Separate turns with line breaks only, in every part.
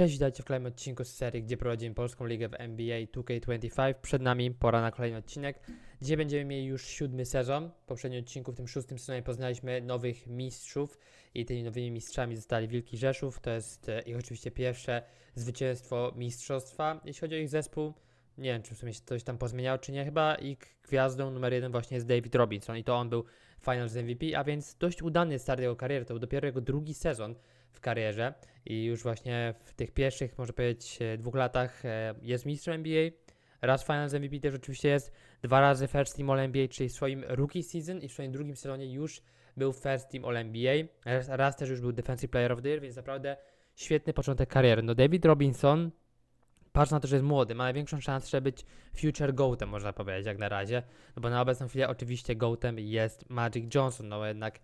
Cześć, witajcie w kolejnym odcinku z serii, gdzie prowadzimy Polską Ligę w NBA 2K25. Przed nami pora na kolejny odcinek. gdzie będziemy mieli już siódmy sezon. W poprzednim odcinku, w tym szóstym sezonie poznaliśmy nowych mistrzów i tymi nowymi mistrzami zostali Wilki Rzeszów. To jest e, ich oczywiście pierwsze zwycięstwo mistrzostwa. Jeśli chodzi o ich zespół, nie wiem, czy w sumie się coś tam pozmieniało, czy nie. Chyba ich gwiazdą numer jeden właśnie jest David Robinson i to on był Finals MVP, a więc dość udany start jego kariery. To był dopiero jego drugi sezon w karierze i już właśnie w tych pierwszych, może powiedzieć, e, dwóch latach e, jest mistrzem NBA, raz Finals MVP też oczywiście jest, dwa razy First Team All-NBA, czyli w swoim rookie season i w swoim drugim sezonie już był First Team All-NBA, raz, raz też już był Defensive Player of the Year, więc naprawdę świetny początek kariery. No David Robinson, patrz na to, że jest młody, ma największą szansę, żeby być future goatem, można powiedzieć, jak na razie, no bo na obecną chwilę oczywiście goatem jest Magic Johnson, no jednak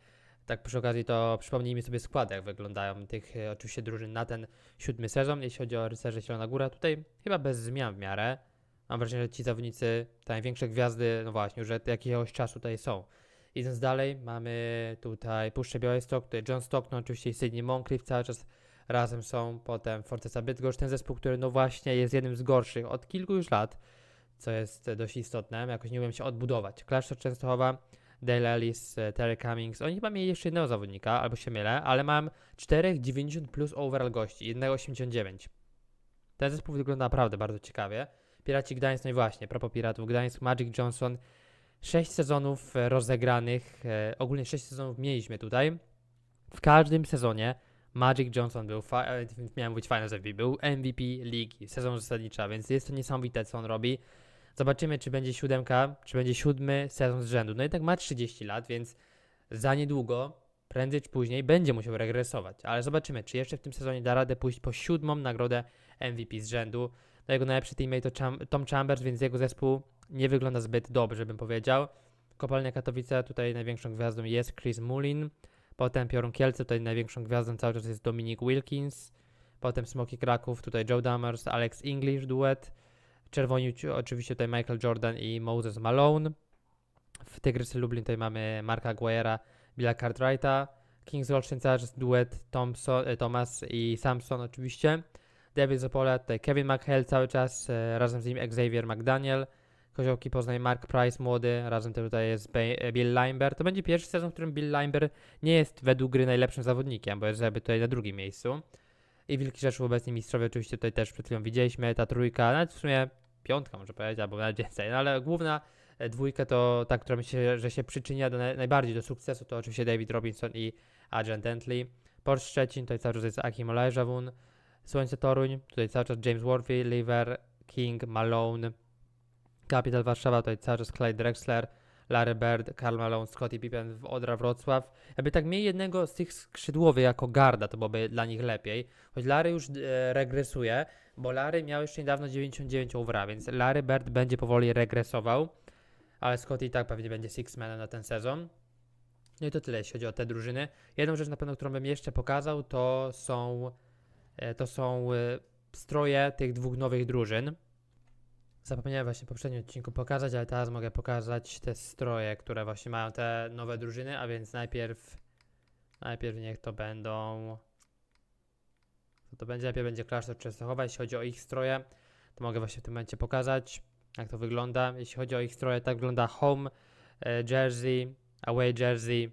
tak przy okazji to przypomnijmy sobie skład, jak wyglądają tych e, oczywiście drużyn na ten siódmy sezon, jeśli chodzi o Rycerze Zielona Góra. Tutaj chyba bez zmian w miarę. Mam wrażenie, że ci zawodnicy, te największe gwiazdy, no właśnie, już od jakiegoś czasu tutaj są. Idąc dalej, mamy tutaj Puszczę Białystok, tutaj John Stockton, no oczywiście Sydney Moncrief cały czas razem są, potem Fortesa Bydgoszcz, ten zespół, który no właśnie jest jednym z gorszych od kilku już lat, co jest dość istotne, jakoś nie umiem się odbudować. Klasztor Częstochowa, Dale Ellis, e, Terry Cummings. Oni chyba mieli jeszcze jednego zawodnika, albo się mylę, ale mam 4,90 plus overall gości, jednego Ten zespół wygląda naprawdę bardzo ciekawie. Piraci Gdańsk, no i właśnie, propos Piratów Gdańsk, Magic Johnson. 6 sezonów e, rozegranych, e, ogólnie 6 sezonów mieliśmy tutaj. W każdym sezonie Magic Johnson był, miałem być Finals był MVP ligi, sezon zasadnicza, więc jest to niesamowite, co on robi. Zobaczymy, czy będzie siódemka, czy będzie siódmy sezon z rzędu. No i tak ma 30 lat, więc za niedługo, prędzej czy później, będzie musiał regresować. Ale zobaczymy, czy jeszcze w tym sezonie da radę pójść po siódmą nagrodę MVP z rzędu. No jego najlepszy teammate to Tom Chambers, więc jego zespół nie wygląda zbyt dobrze, bym powiedział. Kopalnia Katowice, tutaj największą gwiazdą jest Chris Mullin. Potem Piorun Kielce, tutaj największą gwiazdą cały czas jest Dominik Wilkins. Potem Smoki Kraków, tutaj Joe Dammers, Alex English duet. Czerwoni oczywiście tutaj Michael Jordan i Moses Malone. W Tygrysy Lublin tutaj mamy Marka Aguayera, Billa Cartwrighta. Kings Rocznicars, duet Thompson, e, Thomas i Samson oczywiście. David Zopola, tutaj Kevin McHale cały czas, e, razem z nim Xavier McDaniel. Koziołki Poznań, Mark Price młody, razem tutaj jest e, Bill Limber. To będzie pierwszy sezon, w którym Bill Limber nie jest według gry najlepszym zawodnikiem, bo jest żeby tutaj na drugim miejscu. I Wilki Rzeszów obecni mistrzowie oczywiście tutaj też przed chwilą widzieliśmy, ta trójka, nawet w sumie piątka może powiedzieć, albo nawet więcej, no ale główna e, dwójka to ta, która myślę, że się przyczynia do, najbardziej do sukcesu, to oczywiście David Robinson i Adrian Dentley. Port Szczecin, tutaj cały czas jest Akim Olajżawun. Słońce Toruń, tutaj cały czas James Worthy, Lever, King, Malone. Capital Warszawa, tutaj cały czas Clyde Drexler. Larry Bird, Karl Malone, Scottie Pippen w Odra Wrocław. Jakby tak mieli jednego z tych skrzydłowych jako garda, to byłoby dla nich lepiej. Choć Larry już e, regresuje, bo Larry miał jeszcze niedawno 99 overall, więc Larry Bird będzie powoli regresował. Ale Scottie i tak pewnie będzie sixmanem na ten sezon. No i to tyle, jeśli chodzi o te drużyny. Jedną rzecz na pewno, którą bym jeszcze pokazał, to są, e, to są e, stroje tych dwóch nowych drużyn. Zapomniałem właśnie w poprzednim odcinku pokazać, ale teraz mogę pokazać te stroje, które właśnie mają te nowe drużyny, a więc najpierw najpierw niech to będą co to będzie, najpierw będzie klasztor Częstochowa, jeśli chodzi o ich stroje, to mogę właśnie w tym momencie pokazać, jak to wygląda. Jeśli chodzi o ich stroje, tak wygląda home e, jersey, away jersey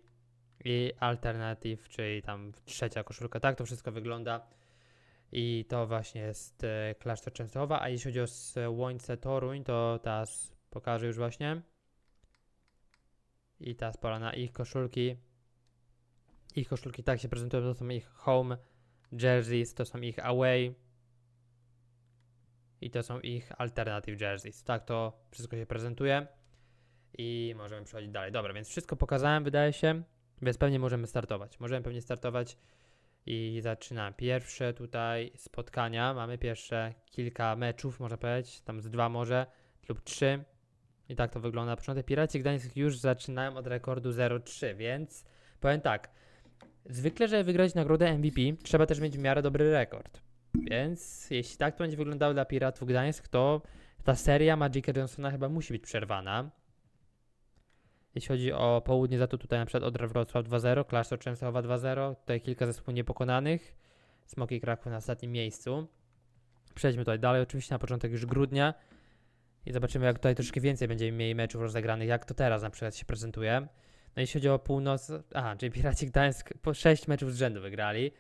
i alternative, czyli tam trzecia koszulka. Tak to wszystko wygląda. I to właśnie jest e, klasztor Częstochowa. A jeśli chodzi o słońce e, Toruń, to teraz pokażę już właśnie. I teraz pora na ich koszulki. Ich koszulki tak się prezentują, to są ich home jerseys, to są ich away. I to są ich alternative jerseys. Tak to wszystko się prezentuje. I możemy przechodzić dalej. Dobra, więc wszystko pokazałem, wydaje się. Więc pewnie możemy startować. Możemy pewnie startować i zaczyna pierwsze tutaj spotkania. Mamy pierwsze kilka meczów, można powiedzieć, tam z dwa może lub trzy. I tak to wygląda. Początek Piraci Gdańsk już zaczynają od rekordu 0-3, więc powiem tak. Zwykle, żeby wygrać nagrodę MVP, trzeba też mieć w miarę dobry rekord. Więc jeśli tak to będzie wyglądało dla Piratów Gdańsk, to ta seria Magica Johnsona chyba musi być przerwana. Jeśli chodzi o południe, za to tutaj na przykład Odra Wrocław 2-0, Klasztor Częstochowa 2-0, tutaj kilka zespołów niepokonanych, Smoki Kraków na ostatnim miejscu. Przejdźmy tutaj dalej, oczywiście na początek już grudnia i zobaczymy jak tutaj troszkę więcej będziemy mieli meczów rozegranych, jak to teraz na przykład się prezentuje. No jeśli chodzi o północ, aha, czyli Piraci Gdańsk po 6 meczów z rzędu wygrali.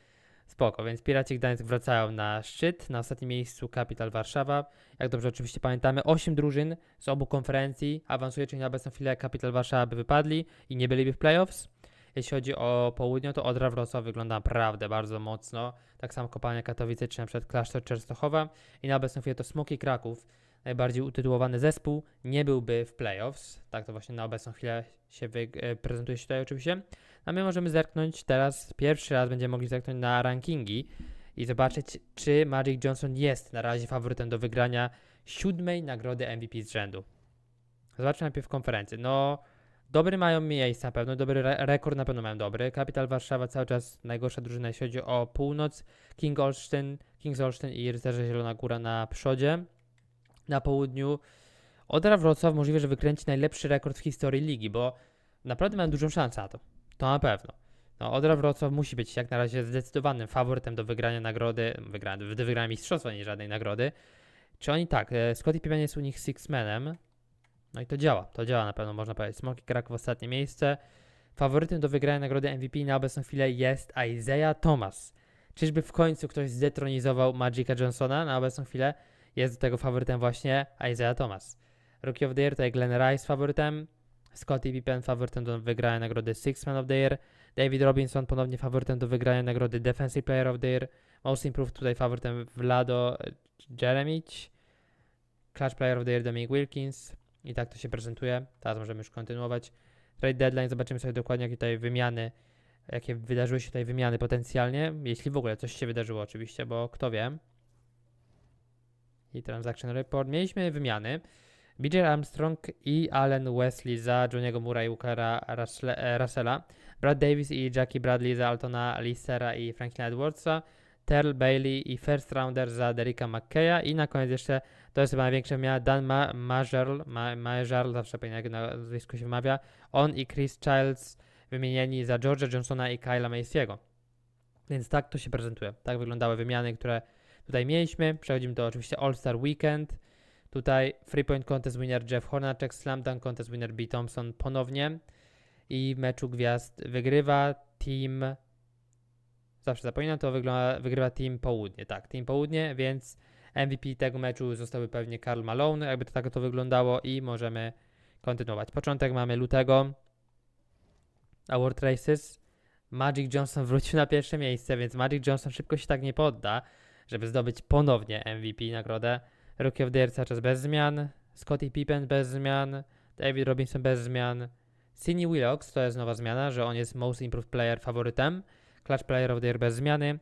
Spoko, więc Piraci Gdańsk wracają na szczyt, na ostatnim miejscu Kapital Warszawa. Jak dobrze oczywiście pamiętamy, 8 drużyn z obu konferencji awansuje, czyli na obecną chwilę Kapital Warszawa by wypadli i nie byliby w playoffs. Jeśli chodzi o południe, to Odra Wrocław wygląda naprawdę bardzo mocno. Tak samo kopalnia Katowice, czy na przykład Klasztor Częstochowa. I na obecną chwilę to Smoki Kraków najbardziej utytułowany zespół, nie byłby w playoffs. Tak to właśnie na obecną chwilę się e, prezentuje się tutaj oczywiście. A no, my możemy zerknąć teraz, pierwszy raz będziemy mogli zerknąć na rankingi i zobaczyć, czy Magic Johnson jest na razie faworytem do wygrania siódmej nagrody MVP z rzędu. Zobaczmy najpierw konferencję. No, dobry mają miejsce na pewno, dobry re rekord na pewno mają dobry. Kapital Warszawa cały czas najgorsza drużyna, jeśli chodzi o północ. King Olsztyn, Kings Olsztyn i Rycerze Zielona Góra na przodzie na południu. Odra Wrocław możliwe, że wykręci najlepszy rekord w historii ligi, bo naprawdę mają dużą szansę na to. To na pewno. No, Odra Wrocław musi być jak na razie zdecydowanym faworytem do wygrania nagrody, wygra, do wygrania mistrzostwa, nie żadnej nagrody. Czy oni tak, e, Scotty Pippen jest u nich sixmanem, no i to działa, to działa na pewno, można powiedzieć. Smoki Kraków ostatnie miejsce. Faworytem do wygrania nagrody MVP na obecną chwilę jest Isaiah Thomas. Czyżby w końcu ktoś zdetronizował Magica Johnsona na obecną chwilę? Jest do tego faworytem właśnie Isaiah Thomas. Rookie of the Year tutaj Glenn Rice faworytem, Scottie Pippen faworytem do wygrania nagrody Six Man of the Year, David Robinson ponownie faworytem do wygrania nagrody Defensive Player of the Year, Most Improved tutaj faworytem Vlado Jeremic, Clash Player of the Year Dominic Wilkins i tak to się prezentuje. Teraz możemy już kontynuować. Trade Deadline, zobaczymy sobie dokładnie jakie tutaj wymiany, jakie wydarzyły się tutaj wymiany potencjalnie, jeśli w ogóle coś się wydarzyło oczywiście, bo kto wie i Transaction Report. Mieliśmy wymiany. BJ Armstrong i Allen Wesley za Johniego Mura i Ukara e, Russella, Brad Davis i Jackie Bradley za Altona Listera i Franklina Edwardsa, Terrell Bailey i first rounder za Derricka McKeya i na koniec jeszcze, to jest chyba największa miała Dan Ma Majerl, Majerl, zawsze pewnie jak nazwisko się wymawia, on i Chris Childs wymienieni za George'a Johnsona i Kyla Macy'ego. Więc tak to się prezentuje. Tak wyglądały wymiany, które Tutaj mieliśmy, przechodzimy do oczywiście All-Star Weekend. Tutaj Free Point Contest Winner Jeff Hornacek, Slam Dunk Contest Winner B. Thompson ponownie. I meczu gwiazd wygrywa team... Zawsze zapominam, to wygląda, wygrywa team Południe. Tak, team Południe, więc MVP tego meczu zostałby pewnie Karl Malone, jakby to tak to wyglądało i możemy kontynuować. Początek mamy lutego. Award Races. Magic Johnson wrócił na pierwsze miejsce, więc Magic Johnson szybko się tak nie podda żeby zdobyć ponownie MVP nagrodę. Rookie of the Year cały czas bez zmian, Scottie Pippen bez zmian, David Robinson bez zmian, Sidney Willox to jest nowa zmiana, że on jest Most Improved Player faworytem, Clutch Player of the Year bez zmiany.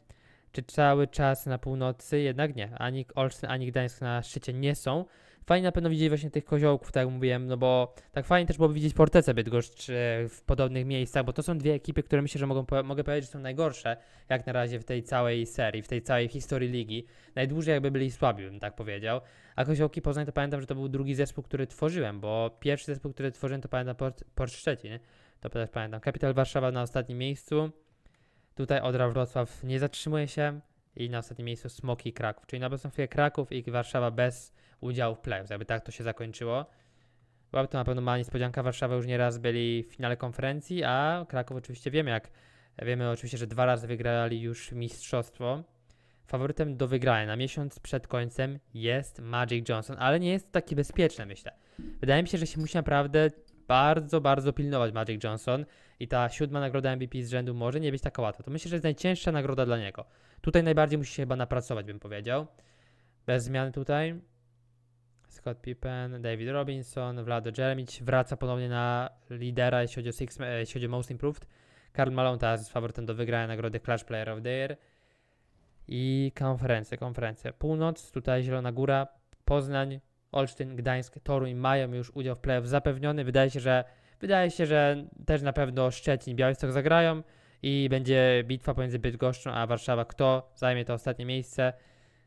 Czy cały czas na północy? Jednak nie. Ani Olsen, ani Gdańsk na szczycie nie są. Fajnie na pewno widzieć właśnie tych koziołków, tak jak mówiłem, no bo tak fajnie też byłoby widzieć Portece Bydgoszcz e, w podobnych miejscach, bo to są dwie ekipy, które myślę, że mogą, mogę powiedzieć, że są najgorsze jak na razie w tej całej serii, w tej całej historii ligi. Najdłużej jakby byli słabi, bym tak powiedział. A Koziołki Poznań to pamiętam, że to był drugi zespół, który tworzyłem, bo pierwszy zespół, który tworzyłem to pamiętam Port, Port Szczecin, to też pamiętam. Kapital Warszawa na ostatnim miejscu, tutaj Odra Wrocław nie zatrzymuje się i na ostatnim miejscu Smoki Kraków, czyli na obecną chwilę Kraków i Warszawa bez udziału w playoffs, jakby tak to się zakończyło. Byłaby to na pewno mała niespodzianka. Warszawa już nieraz byli w finale konferencji, a Kraków oczywiście wiemy jak, wiemy oczywiście, że dwa razy wygrali już mistrzostwo. Faworytem do wygrania na miesiąc przed końcem jest Magic Johnson, ale nie jest to takie bezpieczne, myślę. Wydaje mi się, że się musi naprawdę bardzo, bardzo pilnować Magic Johnson i ta siódma nagroda MVP z rzędu może nie być taka łatwa. To myślę, że jest najcięższa nagroda dla niego. Tutaj najbardziej musi się chyba napracować, bym powiedział. Bez zmian tutaj. Scott Pippen, David Robinson, Vlado Jeremić wraca ponownie na lidera, jeśli chodzi o, six, jeśli chodzi o Most Improved. Karl Malone teraz jest faworytem do wygrania nagrody Clash Player of the Year. I konferencje, konferencje. Północ, tutaj Zielona Góra, Poznań, Olsztyn, Gdańsk, Toruń mają już udział w playoff zapewniony. Wydaje się, że wydaje się, że też na pewno Szczecin, Białystok zagrają i będzie bitwa pomiędzy Bydgoszczą a Warszawa. Kto zajmie to ostatnie miejsce?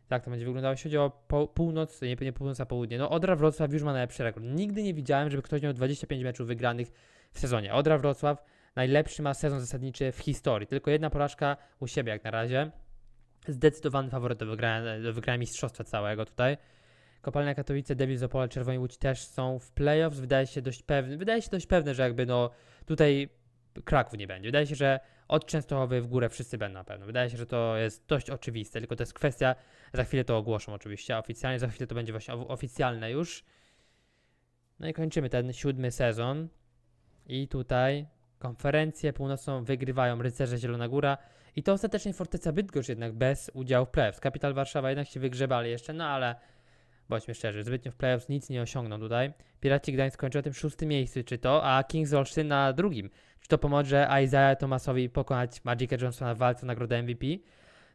Tak to będzie wyglądało, jeśli chodzi o po, północ, nie, nie północ, a południe. No Odra Wrocław już ma najlepszy rekord. Nigdy nie widziałem, żeby ktoś miał 25 meczów wygranych w sezonie. Odra Wrocław najlepszy ma sezon zasadniczy w historii. Tylko jedna porażka u siebie jak na razie. Zdecydowany faworyt do wygrania, do wygrania mistrzostwa całego tutaj. Kopalnia Katowice, Devil's Zopola, Czerwoni Łódź też są w playoffs. Wydaje się dość pewne, wydaje się dość pewne, że jakby no tutaj Kraków nie będzie. Wydaje się, że od Częstochowy w górę wszyscy będą na pewno. Wydaje się, że to jest dość oczywiste, tylko to jest kwestia za chwilę to ogłoszą oczywiście, oficjalnie za chwilę to będzie właśnie oficjalne już. No i kończymy ten siódmy sezon. I tutaj konferencję północną wygrywają Rycerze Zielona Góra. I to ostatecznie Forteca Bydgoszcz jednak bez udziału w playoffs. Kapital Warszawa jednak się wygrzebali jeszcze, no ale bądźmy szczerzy, zbytnio w playoffs nic nie osiągną tutaj. Piraci Gdańsk kończą na tym szóstym miejscu, czy to, a Kings Olsztyn na drugim. Czy to pomoże Isaiah Thomasowi pokonać Magicę Johnsona w walce o nagrodę MVP?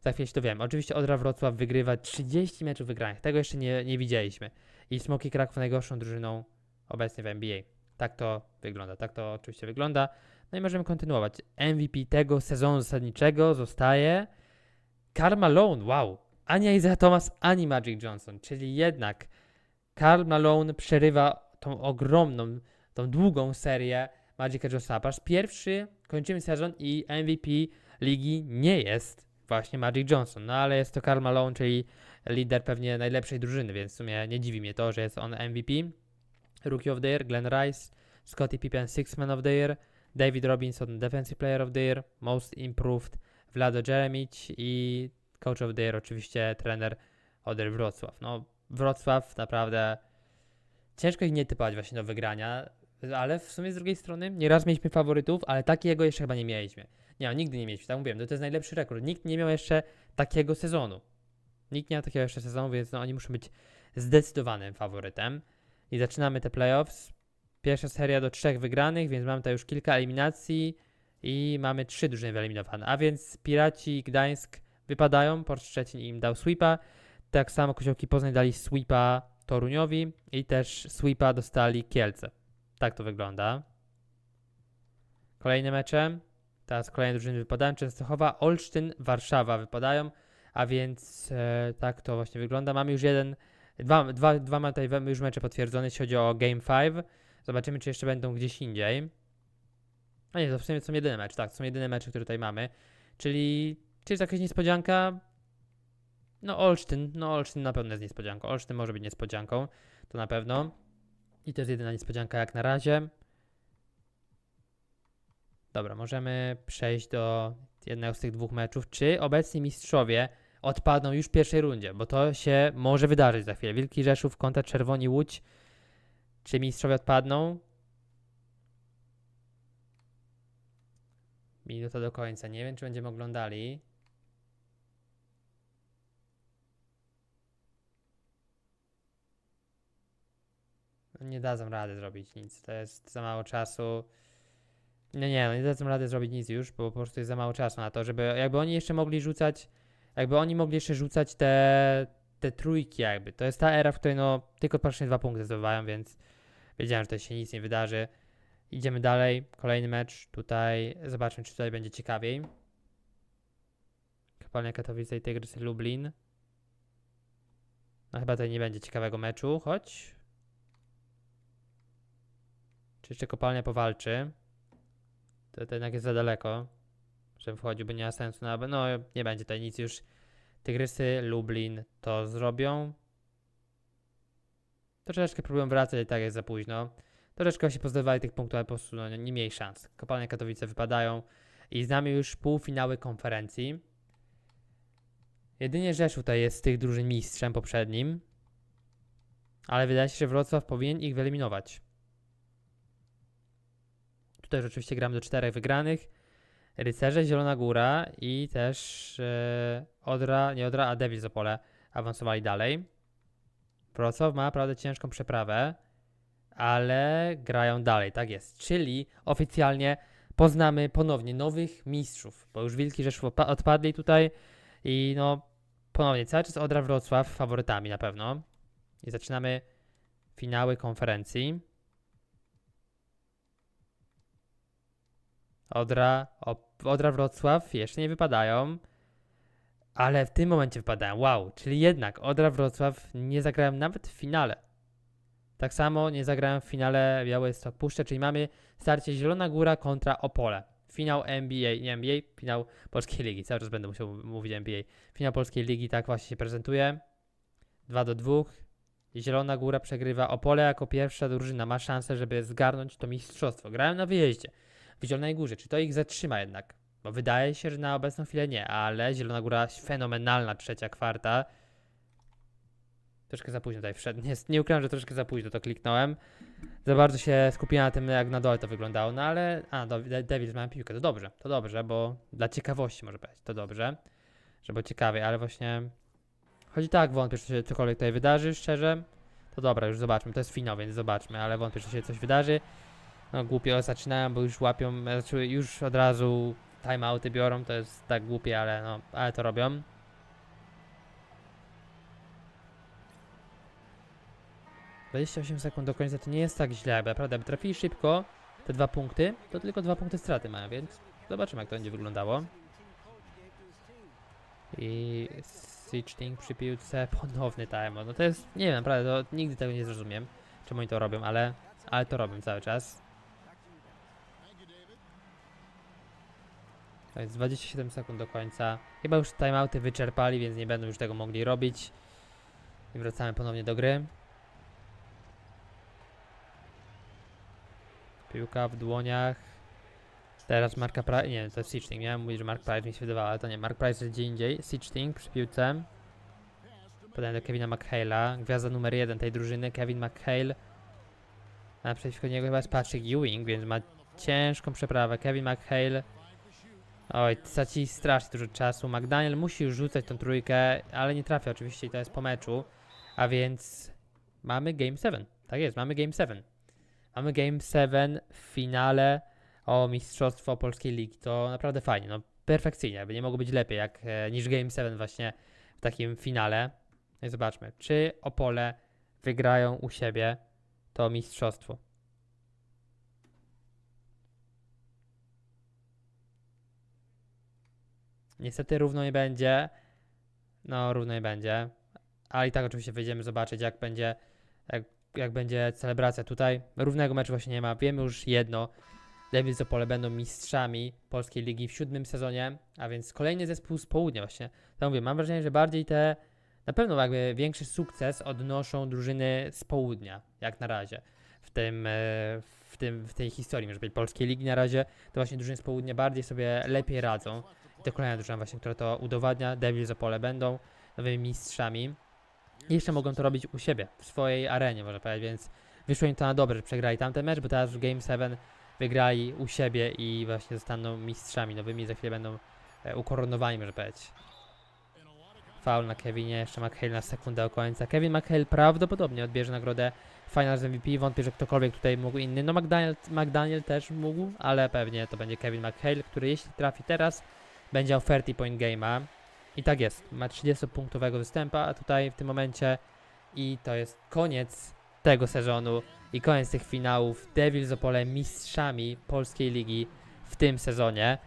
Za chwilę się dowiemy. Oczywiście Odra Wrocław wygrywa 30 meczów wygranych. Tego jeszcze nie, nie widzieliśmy. I Smoki Kraków najgorszą drużyną obecnie w NBA. Tak to wygląda. Tak to oczywiście wygląda. No i możemy kontynuować. MVP tego sezonu zasadniczego zostaje Karl Malone. Wow. Ani Isaiah Thomas, ani Magic Johnson. Czyli jednak Karl Malone przerywa tą ogromną, tą długą serię Magic Johnsona. pierwszy kończymy sezon i MVP ligi nie jest właśnie Magic Johnson. No ale jest to Karl Malone, czyli lider pewnie najlepszej drużyny, więc w sumie nie dziwi mnie to, że jest on MVP. Rookie of the Year, Glenn Rice, Scottie Pippen Sixman Man of the Year, David Robinson Defensive Player of the Year, Most Improved Vlado Jeremic i Coach of the Year oczywiście trener Oder Wrocław. No Wrocław naprawdę ciężko ich nie typować właśnie do wygrania, ale w sumie z drugiej strony nieraz mieliśmy faworytów, ale takiego jeszcze chyba nie mieliśmy. Nie, nigdy nie mieliśmy, tak mówiłem, no to jest najlepszy rekord. Nikt nie miał jeszcze takiego sezonu. Nikt nie miał takiego jeszcze sezonu, więc no, oni muszą być zdecydowanym faworytem. I zaczynamy te playoffs. Pierwsza seria do trzech wygranych, więc mamy tutaj już kilka eliminacji i mamy trzy drużyny wyeliminowane. A więc Piraci i Gdańsk wypadają, Port Szczecin im dał sweepa. Tak samo Koziołki Poznań dali sweepa Toruniowi i też sweepa dostali Kielce. Tak to wygląda. Kolejnym mecze. Teraz kolejne drużyny wypadają. Częstochowa, Olsztyn, Warszawa wypadają. A więc e, tak to właśnie wygląda. Mamy już jeden, dwa, dwa, dwa mamy tutaj już mecze potwierdzone, jeśli chodzi o Game 5. Zobaczymy, czy jeszcze będą gdzieś indziej. A nie, to w sumie są jedyne mecze, tak, to są jedyne mecze, które tutaj mamy. Czyli, czy jest jakaś niespodzianka? No Olsztyn, no Olsztyn na pewno jest niespodzianką. Olsztyn może być niespodzianką, to na pewno. I też jedyna niespodzianka jak na razie. Dobra, możemy przejść do jednego z tych dwóch meczów. Czy obecni mistrzowie odpadną już w pierwszej rundzie? Bo to się może wydarzyć za chwilę. Wilki Rzeszów kontra Czerwoni Łódź. Czy mistrzowie odpadną? Minuta do końca. Nie wiem, czy będziemy oglądali. No nie dadzą rady zrobić nic. To jest za mało czasu. Nie, nie, nie dadzą rady zrobić nic już, bo po prostu jest za mało czasu na to, żeby jakby oni jeszcze mogli rzucać, jakby oni mogli jeszcze rzucać te, te trójki jakby. To jest ta era, w której no tylko praktycznie dwa punkty zdobywają, więc wiedziałem, że to się nic nie wydarzy. Idziemy dalej, kolejny mecz, tutaj zobaczmy, czy tutaj będzie ciekawiej. Kopalnia Katowice i Tygrys Lublin. No chyba tutaj nie będzie ciekawego meczu, choć... Czy jeszcze kopalnia powalczy? to, to jednak jest za daleko, że wchodził, by nie ma sensu. No, no nie będzie tutaj nic już. Tygrysy, Lublin to zrobią. Troszeczkę próbują wracać, ale tak jest za późno. Troszeczkę się pozbywali tych punktów, ale po prostu no, nie mieli szans. Kopalnie Katowice wypadają i z nami już półfinały konferencji. Jedynie Rzeszów tutaj jest z tych drużyn mistrzem poprzednim, ale wydaje się, że Wrocław powinien ich wyeliminować. Tutaj rzeczywiście gramy do czterech wygranych. Rycerze, Zielona Góra i też e, Odra, nie Odra, a Devil Zopole awansowali dalej. Wrocław ma naprawdę ciężką przeprawę, ale grają dalej, tak jest. Czyli oficjalnie poznamy ponownie nowych mistrzów, bo już Wilki Rzeszów odpadli tutaj i no ponownie cały czas Odra Wrocław faworytami na pewno. I zaczynamy finały konferencji. Odra, Odra Wrocław jeszcze nie wypadają, ale w tym momencie wypadają. Wow, czyli jednak Odra Wrocław nie zagrałem nawet w finale. Tak samo nie zagrałem w finale Białystok Puszcze, czyli mamy starcie Zielona Góra kontra Opole. Finał NBA, nie NBA, finał Polskiej Ligi. Cały czas będę musiał mówić NBA. Finał Polskiej Ligi tak właśnie się prezentuje. 2 do 2. Zielona Góra przegrywa Opole jako pierwsza drużyna. Ma szansę, żeby zgarnąć to mistrzostwo. Grałem na wyjeździe w Zielonej Górze. Czy to ich zatrzyma jednak? Bo wydaje się, że na obecną chwilę nie, ale Zielona Góra fenomenalna trzecia kwarta. Troszkę za późno tutaj wszedł. Nie, nie ukrywam, że troszkę za późno to kliknąłem. Za bardzo się skupiłem na tym, jak na dole to wyglądało, no ale... A, Devils mają piłkę, to dobrze, to dobrze, bo dla ciekawości może powiedzieć, to dobrze. Żeby ciekawie, ale właśnie... Chodzi tak, wątpię, że się cokolwiek tutaj wydarzy, szczerze. To dobra, już zobaczmy, to jest finał, więc zobaczmy, ale wątpię, że się coś wydarzy no głupio zaczynają, bo już łapią, znaczy już od razu timeouty biorą, to jest tak głupie, ale no, ale to robią. Dwadzieścia osiem sekund do końca to nie jest tak źle, bo naprawdę, by trafili szybko te dwa punkty, to tylko dwa punkty straty mają, więc zobaczymy jak to będzie wyglądało. I Sitching przy piłce, ponowny timeout, no to jest, nie wiem, naprawdę, to nigdy tego nie zrozumiem, czemu oni to robią, ale, ale to robią cały czas. To jest 27 sekund do końca. Chyba już timeouty wyczerpali, więc nie będą już tego mogli robić. I wracamy ponownie do gry. Piłka w dłoniach. Teraz Marka Price, nie wiem, to jest Sitchting, miałem mówić, że Mark Price mi się wydawało, ale to nie, Mark Price gdzie indziej, Sitchting przy piłce. Podaję do Kevina McHale'a, gwiazda numer jeden tej drużyny, Kevin McHale. A przeciwko niego chyba jest Patrick Ewing, więc ma ciężką przeprawę. Kevin McHale Oj, straci strasznie dużo czasu. McDaniel musi już rzucać tą trójkę, ale nie trafia oczywiście i to jest po meczu. A więc mamy Game 7. Tak jest, mamy Game 7. Mamy Game 7 w finale o Mistrzostwo Polskiej Ligi. To naprawdę fajnie, no perfekcyjnie, by nie mogło być lepiej jak, e, niż Game 7 właśnie w takim finale. No i zobaczmy, czy Opole wygrają u siebie to mistrzostwo. Niestety równo nie będzie. No, równo nie będzie. Ale i tak oczywiście wyjdziemy zobaczyć, jak będzie, jak, jak będzie celebracja tutaj. Równego meczu właśnie nie ma. Wiemy już jedno. Lewic Zopole będą mistrzami Polskiej Ligi w siódmym sezonie, a więc kolejny zespół z południa właśnie. To mówię, mam wrażenie, że bardziej te, na pewno jakby większy sukces odnoszą drużyny z południa, jak na razie. W, tym, e, w, tym, w tej historii, może być Polskiej Ligi na razie, to właśnie drużyny z południa bardziej sobie lepiej radzą to kolejna drużyna właśnie, która to udowadnia. Devils za pole będą nowymi mistrzami. I jeszcze mogą to robić u siebie, w swojej arenie, można powiedzieć, więc wyszło im to na dobre, że przegrali tamten mecz, bo teraz w Game 7 wygrali u siebie i właśnie zostaną mistrzami nowymi, za chwilę będą e, ukoronowani, można powiedzieć. Faul na Kevinie, jeszcze McHale na sekundę do końca. Kevin McHale prawdopodobnie odbierze nagrodę Finals MVP. Wątpię, że ktokolwiek tutaj mógł inny. No McDaniel, McDaniel też mógł, ale pewnie to będzie Kevin McHale, który jeśli trafi teraz, będzie on 30 point game'a. I tak jest, ma 30-punktowego występa a tutaj w tym momencie i to jest koniec tego sezonu i koniec tych finałów Devils Opole mistrzami polskiej ligi w tym sezonie.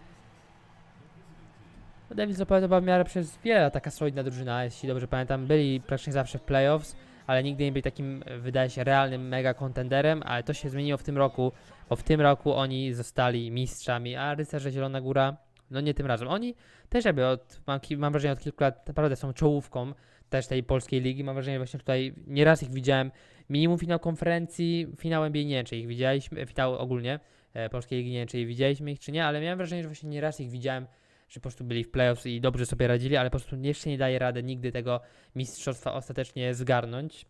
No, Devils Opole to była w miarę przez wiele taka solidna drużyna, jeśli dobrze pamiętam, byli praktycznie zawsze w playoffs, ale nigdy nie byli takim, wydaje się, realnym mega kontenderem, ale to się zmieniło w tym roku, bo w tym roku oni zostali mistrzami, a Rycerze Zielona Góra no nie tym razem. Oni też jakby od, mam, wrażenie od kilku lat naprawdę są czołówką też tej polskiej ligi. Mam wrażenie właśnie tutaj nieraz ich widziałem. Minimum finał konferencji, finał NBA nie wiem, czy ich widzieliśmy, e, finał ogólnie e, polskiej ligi nie wiem, czy ich widzieliśmy ich czy nie, ale miałem wrażenie, że właśnie nieraz ich widziałem że po prostu byli w playoffs i dobrze sobie radzili, ale po prostu jeszcze nie daje rady nigdy tego mistrzostwa ostatecznie zgarnąć.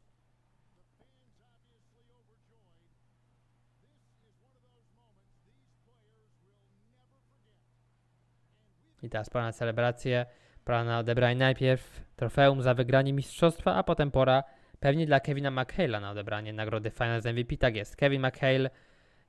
I teraz pora na celebrację, pora na odebranie najpierw trofeum za wygranie mistrzostwa, a potem pora pewnie dla Kevina McHale'a na odebranie nagrody Finals MVP. Tak jest, Kevin McHale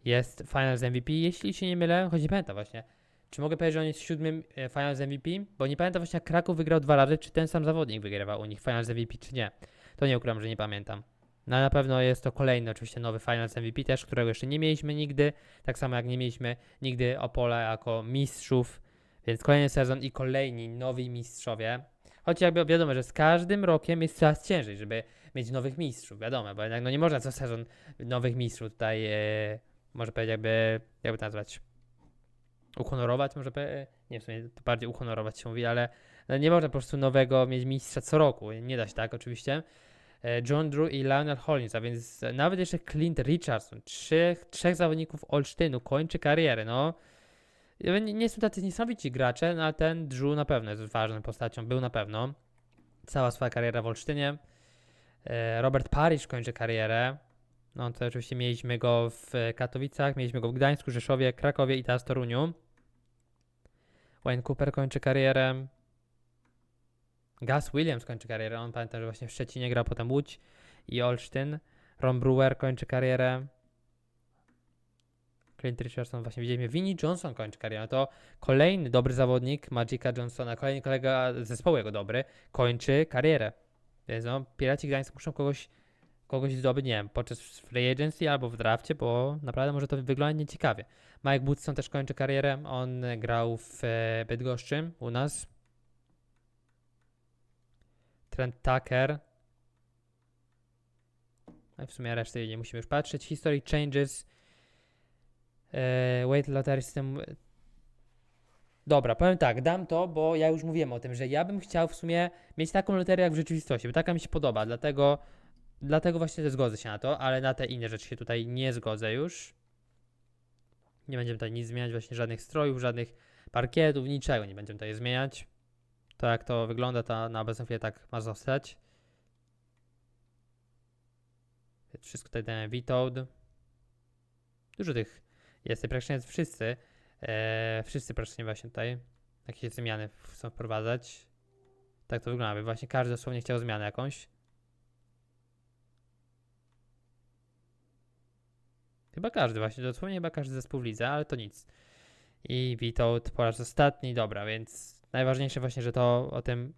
jest Finals MVP, jeśli się nie mylę, choć nie pamiętam właśnie. Czy mogę powiedzieć, że on jest siódmym e, Finals MVP? Bo nie pamiętam właśnie, jak Kraków wygrał dwa razy, czy ten sam zawodnik wygrywał u nich Finals MVP, czy nie. To nie ukrywam, że nie pamiętam. No na pewno jest to kolejny oczywiście nowy Finals MVP też, którego jeszcze nie mieliśmy nigdy. Tak samo jak nie mieliśmy nigdy Opole jako mistrzów więc kolejny sezon i kolejni nowi mistrzowie. Choć jakby wiadomo, że z każdym rokiem jest coraz ciężej, żeby mieć nowych mistrzów, wiadomo, bo jednak no nie można co sezon nowych mistrzów tutaj, e, może powiedzieć jakby, jakby to nazwać, uhonorować, może nie w sumie to bardziej uhonorować się mówi, ale no nie można po prostu nowego mieć mistrza co roku, nie da się tak oczywiście. E, John Drew i Lionel Hollins, a więc nawet jeszcze Clint Richardson, trzech, trzech zawodników Olsztynu kończy karierę, no nie, nie są tacy niesamowici gracze, no ale ten Drew na pewno jest ważną postacią, był na pewno. Cała swoja kariera w Olsztynie. E, Robert Parish kończy karierę. No to oczywiście mieliśmy go w Katowicach, mieliśmy go w Gdańsku, Rzeszowie, Krakowie i teraz Toruniu. Wayne Cooper kończy karierę. Gus Williams kończy karierę. On pamięta, że właśnie w Szczecinie gra, potem Łódź i Olsztyn. Ron Brewer kończy karierę. Clint Richardson właśnie widzieliśmy. Vinnie Johnson kończy karierę. To kolejny dobry zawodnik Magica Johnsona, kolejny kolega zespołu jego dobry, kończy karierę. Więc no, Piraci Gdańsk muszą kogoś, kogoś zdobyć, nie wiem, podczas free agency albo w drafcie, bo naprawdę może to wyglądać nieciekawie. Mike Woodson też kończy karierę. On grał w e, Bydgoszczy u nas. Trent Tucker. No w sumie reszty nie musimy już patrzeć. History Changes E, weight Lottery System... Dobra, powiem tak, dam to, bo ja już mówiłem o tym, że ja bym chciał w sumie mieć taką loterię jak w rzeczywistości, bo taka mi się podoba, dlatego, dlatego właśnie zgodzę się na to, ale na te inne rzeczy się tutaj nie zgodzę już. Nie będziemy tutaj nic zmieniać, właśnie żadnych strojów, żadnych parkietów, niczego nie będziemy tutaj zmieniać. To tak jak to wygląda, to na obecną chwilę tak ma zostać. Wszystko tutaj dałem Vitoad. Dużo tych jest. I praktycznie wszyscy, e, wszyscy praktycznie właśnie tutaj jakieś zmiany chcą wprowadzać. Tak to wygląda, by właśnie każdy dosłownie chciał zmianę jakąś. Chyba każdy właśnie, dosłownie chyba każdy zespół w lidze, ale to nic. I Witold po raz ostatni, dobra, więc najważniejsze właśnie, że to o tym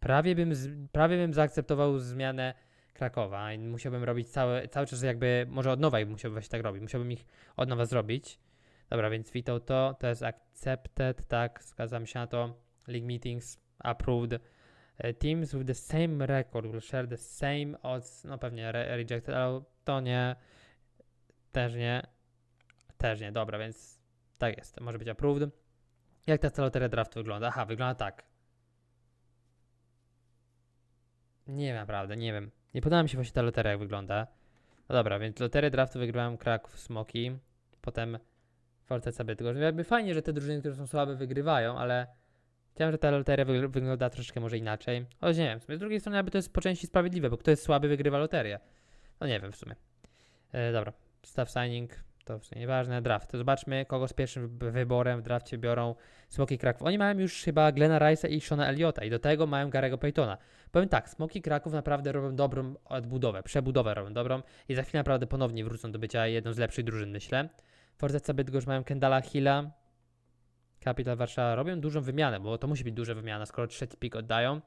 prawie bym, prawie bym zaakceptował zmianę Krakowa. I musiałbym robić cały, cały czas jakby, może od nowa i musiałbym właśnie tak robić. Musiałbym ich od nowa zrobić. Dobra, więc witał to, to jest accepted, tak, zgadzam się na to. League meetings approved. E, teams with the same record will share the same odds, no pewnie re rejected, ale to nie, też nie, też nie, dobra, więc tak jest, może być approved. Jak ta loteria draft wygląda? Aha, wygląda tak. Nie wiem naprawdę, nie wiem. Nie podoba mi się właśnie ta loteria jak wygląda. No dobra, więc lotery draftu wygrywałem Kraków Smoki, potem Forteca Bydgoszcz. Jakby fajnie, że te drużyny, które są słabe, wygrywają, ale chciałem, że ta loteria wygląda troszeczkę może inaczej. Choć nie wiem, z drugiej strony jakby to jest po części sprawiedliwe, bo kto jest słaby, wygrywa loterię. No nie wiem w sumie. E, dobra, staff signing, to w sumie nieważne, draft. Zobaczmy, kogo z pierwszym wyborem w drafcie biorą Smoki Kraków. Oni mają już chyba Glena Rice'a i Shona eliota i do tego mają Garego Paytona. Powiem tak, Smoki Kraków naprawdę robią dobrą odbudowę, przebudowę robią dobrą i za chwilę naprawdę ponownie wrócą do bycia jedną z lepszych drużyn, myślę. Forzeca Bydgoszcz mają Kendala Hilla, Kapital Warszawa robią dużą wymianę, bo to musi być duża wymiana, skoro trzeci pik oddają.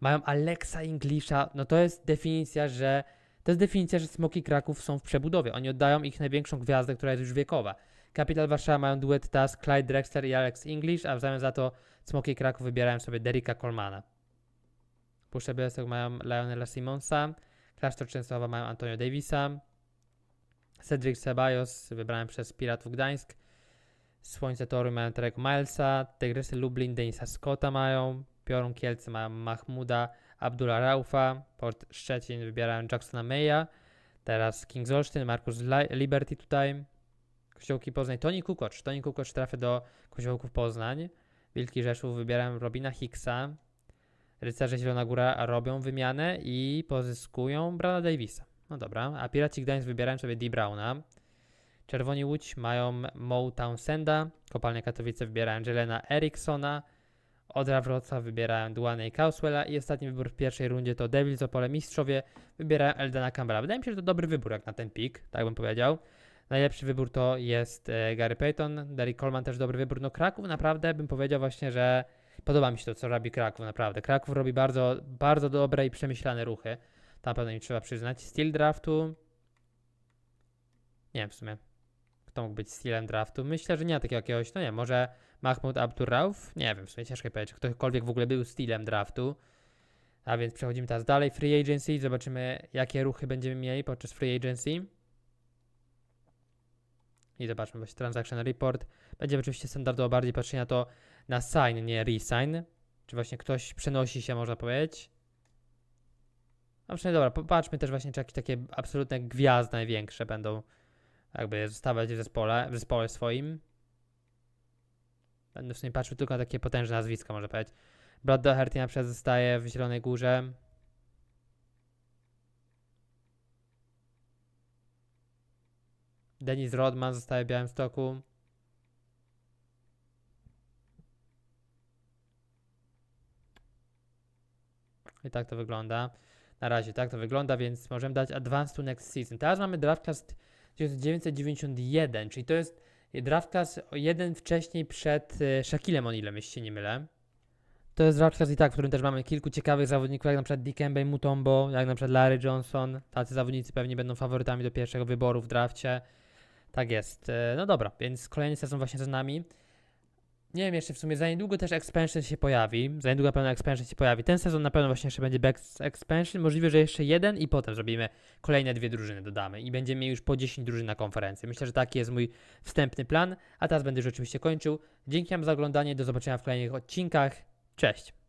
Mają Alexa Inglisza, no to jest definicja, że to jest definicja, że Smoki Kraków są w przebudowie. Oni oddają ich największą gwiazdę, która jest już wiekowa. Kapital Warszawa mają duet Task, Clyde Drexler i Alex English, a w zamian za to Smoki Kraków wybierają sobie Derricka Colemana. Puszczę Białystok mają Lionela Simonsa, Klasztor Częstochowa mają Antonio Davisa, Cedric Ceballos wybrany przez Piratów Gdańsk, Słońce Toru mają Tarek Milesa, Tygrysy Lublin Denisa Scotta mają, Piorun Kielce mają Mahmuda Abdullah Raufa, Port Szczecin wybierałem Jacksona Maya, teraz Kings Olsztyn, Markus Liberty tutaj, Koziołki Poznań, Toni Kukocz, Toni Kukocz trafia do Koziołków Poznań, Wilki Rzeszów wybieram Robina Hicksa, Rycerze Zielona Góra robią wymianę i pozyskują Brana Davisa. No dobra, a Piraci Gdańsk wybierają sobie D. Browna. Czerwoni Łódź mają Mo Townsenda, Kopalnia Katowice wybierają Jelena Eriksona, od Wrocław wybierają Duane i Causwella i ostatni wybór w pierwszej rundzie to Devils Opole Mistrzowie wybierają Eldana Campbella. Wydaje mi się, że to dobry wybór jak na ten pick tak bym powiedział. Najlepszy wybór to jest e, Gary Payton, Derek Coleman też dobry wybór. No Kraków naprawdę bym powiedział właśnie, że podoba mi się to, co robi Kraków naprawdę. Kraków robi bardzo, bardzo dobre i przemyślane ruchy. Tam pewnie trzeba przyznać. Steel draftu. Nie wiem w sumie kto mógł być stylem draftu? Myślę, że nie ma takiego jakiegoś, no nie, może Mahmoud Abdurrauf? Nie wiem, w sumie ciężko powiedzieć, czy ktokolwiek w ogóle był stylem draftu. A więc przechodzimy teraz dalej, free agency, zobaczymy jakie ruchy będziemy mieli podczas free agency. I zobaczmy właśnie transaction report. Będziemy oczywiście standardowo bardziej patrzeć na to na sign, nie resign. Czy właśnie ktoś przenosi się, można powiedzieć. No przynajmniej dobra, popatrzmy też właśnie, czy jakieś takie absolutne gwiazdy największe będą jakby zostawać w zespole, w zespole swoim. Będę w patrzył tylko na takie potężne nazwiska, może powiedzieć. Brad Doherty na przykład zostaje w Zielonej Górze. Denis Rodman zostaje w Białymstoku. I tak to wygląda. Na razie tak to wygląda, więc możemy dać Advanced to Next Season. Teraz mamy draft class 1991, czyli to jest draft class jeden wcześniej przed e, Shaquillem O'Nealem, jeśli się nie mylę. To jest draft class i tak, w którym też mamy kilku ciekawych zawodników, jak na przykład Dikembe Mutombo, jak na przykład Larry Johnson. Tacy zawodnicy pewnie będą faworytami do pierwszego wyboru w drafcie. Tak jest. E, no dobra, więc kolejne sezon właśnie za nami nie wiem jeszcze w sumie, za niedługo też expansion się pojawi, za niedługo na pewno expansion się pojawi. Ten sezon na pewno właśnie jeszcze będzie bez expansion, możliwe, że jeszcze jeden i potem zrobimy kolejne dwie drużyny, dodamy i będziemy mieli już po 10 drużyn na konferencję. Myślę, że taki jest mój wstępny plan, a teraz będę już oczywiście kończył. Dzięki wam za oglądanie, do zobaczenia w kolejnych odcinkach. Cześć!